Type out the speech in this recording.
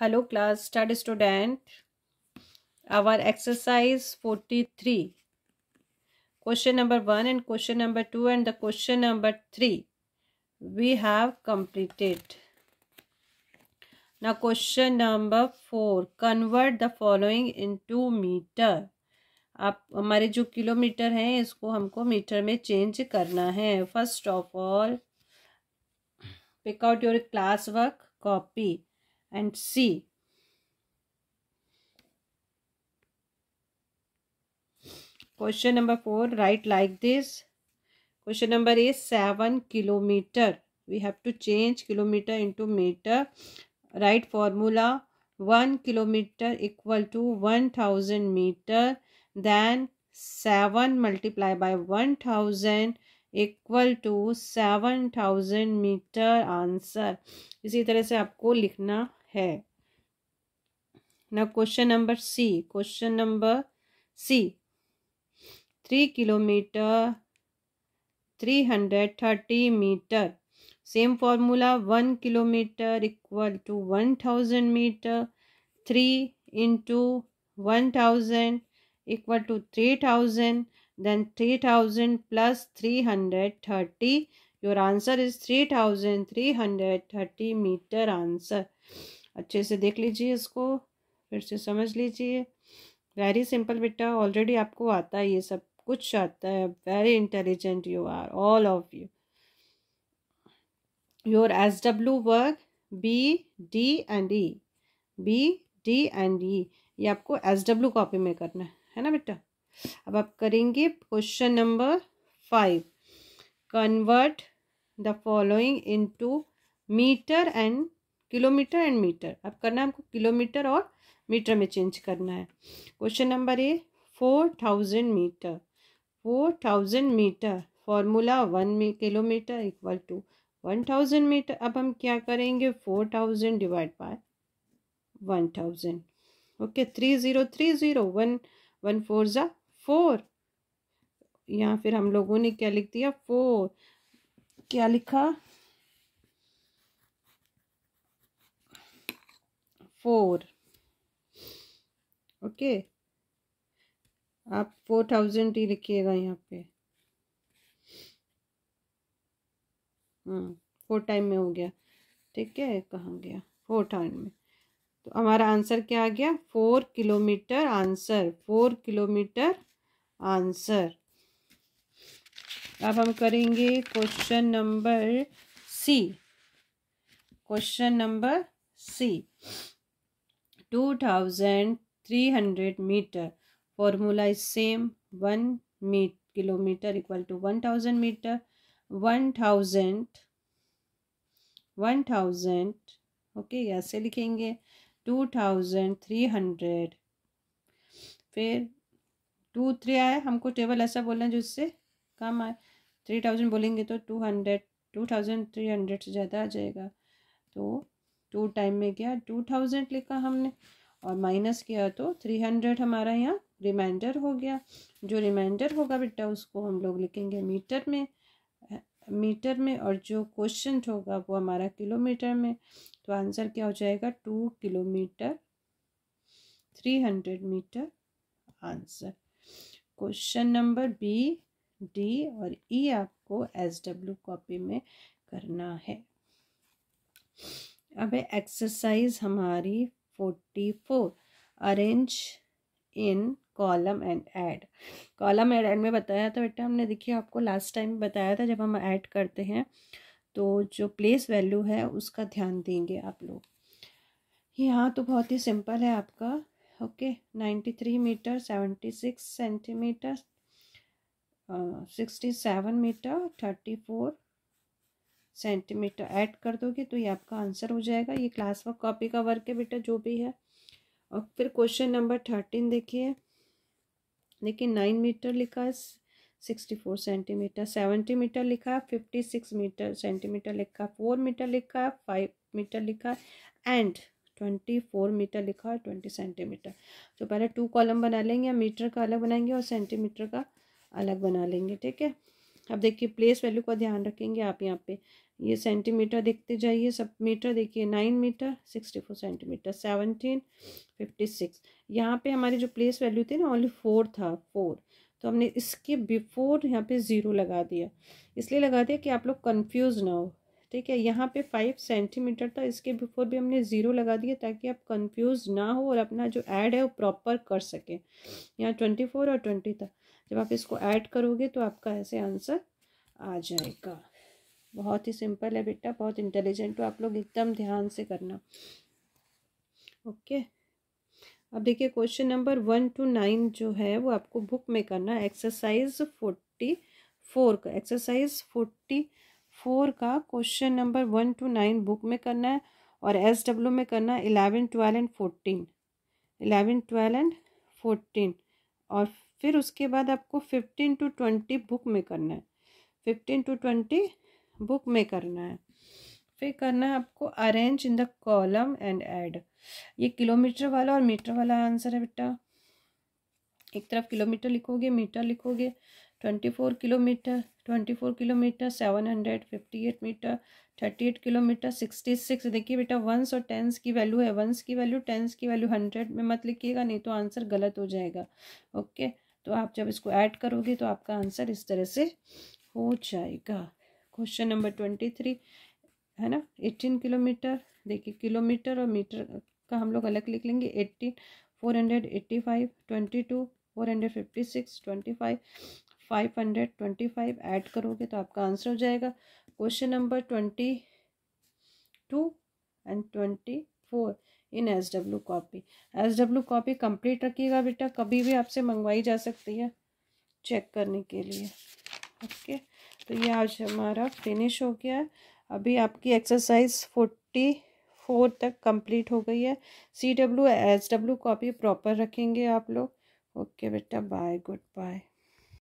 Hello class start student our exercise forty three question number one and question number two and the question number three we have completed ना question number four convert the following into metre आप हमारे जो kilometre हैं इसको हमको metre में change करना है first of all pick out your class work copy and C. Question number 4, write like this. Question number is 7 kilometer. We have to change kilometer into meter. Write formula 1 kilometer equal to 1000 meter. Then 7 multiplied by 1000 equal to seven thousand metre answer इसी तरह से आपको लिखना है ना question number C question number C three kilometre three hundred thirty metre same formula one kilometre equal to one thousand metre three into one thousand equal to three thousand then three thousand plus three hundred thirty your answer is three thousand three hundred thirty metre answer अच्छे से देख लीजिए इसको फिर से समझ लीजिए very simple बेटा ऑलरेडी आपको आता है ये सब कुछ आता है very intelligent you are all of you your S W work B D and E B D and E ये आपको एस डब्ल्यू कॉपी में करना है है ना बेटा अब आप करेंगे question number five convert the following into metre and kilometre and metre अब करना है हमको किलोमीटर और मीटर में चेंज करना है question number A four thousand metre four thousand metre formula one kilometre equal to one thousand metre अब हम क्या करेंगे four thousand divide by one thousand okay three zero three zero one one four ज़ा four यहाँ फिर हम लोगों ने क्या लिख दिया फोर क्या लिखा फोर ओके आप फोर थाउजेंड ही लिखिएगा यहाँ पे हम्म, फोर टाइम में हो गया ठीक है कहाँ गया फोर टाइम में तो हमारा आंसर क्या आ गया four kilometre answer four kilometre answer अब हम करेंगे question number C question number C two thousand three hundred metre formula is same one me kilometre equal to one thousand metre one thousand one thousand okay ऐसे लिखेंगे two thousand three hundred फिर two three आए हमको table ऐसा बोलना जिससे कम आए three thousand बोलेंगे तो two hundred two thousand three hundred से ज़्यादा आ जाएगा तो टू टाइम में गया टू थाउजेंड लिखा हमने और माइनस किया तो थ्री हंड्रेड हमारा यहाँ रिमाइंडर हो गया जो रिमाइंडर होगा बेटा उसको हम लोग लिखेंगे मीटर में मीटर में और जो क्वेश्चन होगा वो हमारा किलोमीटर में तो आंसर क्या हो जाएगा two kilometre three hundred metre answer question number B D और ई e आपको एस डब्ल्यू कॉपी में करना है अब एक्सरसाइज हमारी forty four arrange in column and add column and add में बताया था बेटा हमने देखिए आपको लास्ट टाइम बताया था जब हम ऐड करते हैं तो जो प्लेस वैल्यू है उसका ध्यान देंगे आप लोग यहाँ तो बहुत ही सिंपल है आपका okay ninety three metre seventy six centimetre sixty seven metre thirty four centimetre add कर दोगे तो ये आपका आंसर हो जाएगा ये क्लास वर्क कॉपी का वर्क है बेटा जो भी है और फिर क्वेश्चन नंबर थर्टीन देखिए देखिए नाइन मीटर लिखा है sixty four centimetre seventy metre लिखा है फिफ्टी सिक्स मीटर सेंटीमीटर लिखा है फोर मीटर लिखा है फाइव मीटर लिखा है एंड ट्वेंटी फोर मीटर लिखा है ट्वेंटी सेंटीमीटर तो पहले टू कॉलम बना लेंगे मीटर का अलग बनाएंगे और सेंटीमीटर का अलग बना लेंगे ठीक है अब देखिए प्लेस वैल्यू का ध्यान रखेंगे आप यहाँ पे ये सेंटीमीटर देखते जाइए सब मीटर देखिए nine metre sixty four centimetre seventeen fifty six यहाँ पे हमारी जो प्लेस वैल्यू थी ना ओनली फोर था फोर तो हमने इसके बिफोर यहाँ पे ज़ीरो लगा दिया इसलिए लगा दिया कि आप लोग कन्फ्यूज़ ना हो ठीक है यहाँ पे फाइव सेंटीमीटर था इसके बिफोर भी हमने ज़ीरो लगा दिया ताकि आप कंफ्यूज ना हो और अपना जो ऐड है वो प्रॉपर कर सकें यहाँ ट्वेंटी फोर और ट्वेंटी था जब आप इसको ऐड करोगे तो आपका ऐसे आंसर आ जाएगा बहुत ही सिंपल है बेटा बहुत इंटेलिजेंट हो आप लोग एकदम ध्यान से करना ओके अब देखिए question number one two nine जो है वो आपको बुक में करना एक्सरसाइज फोर्टी फोर का एक्सरसाइज फोर्टी फोर का question number one two nine book में करना है और एस डब्ल्यू में करना है eleven twelve and fourteen eleven twelve and fourteen और फिर उसके बाद आपको फिफ्टीन टू ट्वेंटी बुक में करना है फिफ्टीन टू ट्वेंटी बुक में करना है फिर करना है आपको arrange in the column and add ये किलोमीटर वाला और मीटर वाला आंसर है बेटा एक तरफ किलोमीटर लिखोगे मीटर लिखोगे twenty four kilometre twenty four kilometre seven hundred fifty eight metre thirty eight kilometre sixty six देखिए बेटा वंस और टेंस की वैल्यू है वंस की वैल्यू टेंस की वैल्यू हंड्रेड में मत लिखिएगा नहीं तो आंसर गलत हो जाएगा ओके तो आप जब इसको ऐड करोगे तो आपका आंसर इस तरह से हो जाएगा क्वेश्चन नंबर ट्वेंटी थ्री है ना एटीन किलोमीटर देखिए किलोमीटर और मीटर का हम लोग अलग लिख लेंगे eighteen four hundred eighty five twenty two four hundred fifty six twenty five five hundred twenty five add करोगे तो आपका आंसर हो जाएगा question number twenty two and twenty four in S W copy S W copy complete रखिएगा बेटा कभी भी आपसे मंगवाई जा सकती है चेक करने के लिए ओके तो ये आज हमारा फिनिश हो गया है अभी आपकी एक्सरसाइज फोर्टी फोर तक कंप्लीट हो गई है C W S W copy proper रखेंगे आप लोग ओके बेटा बाय गुड बाय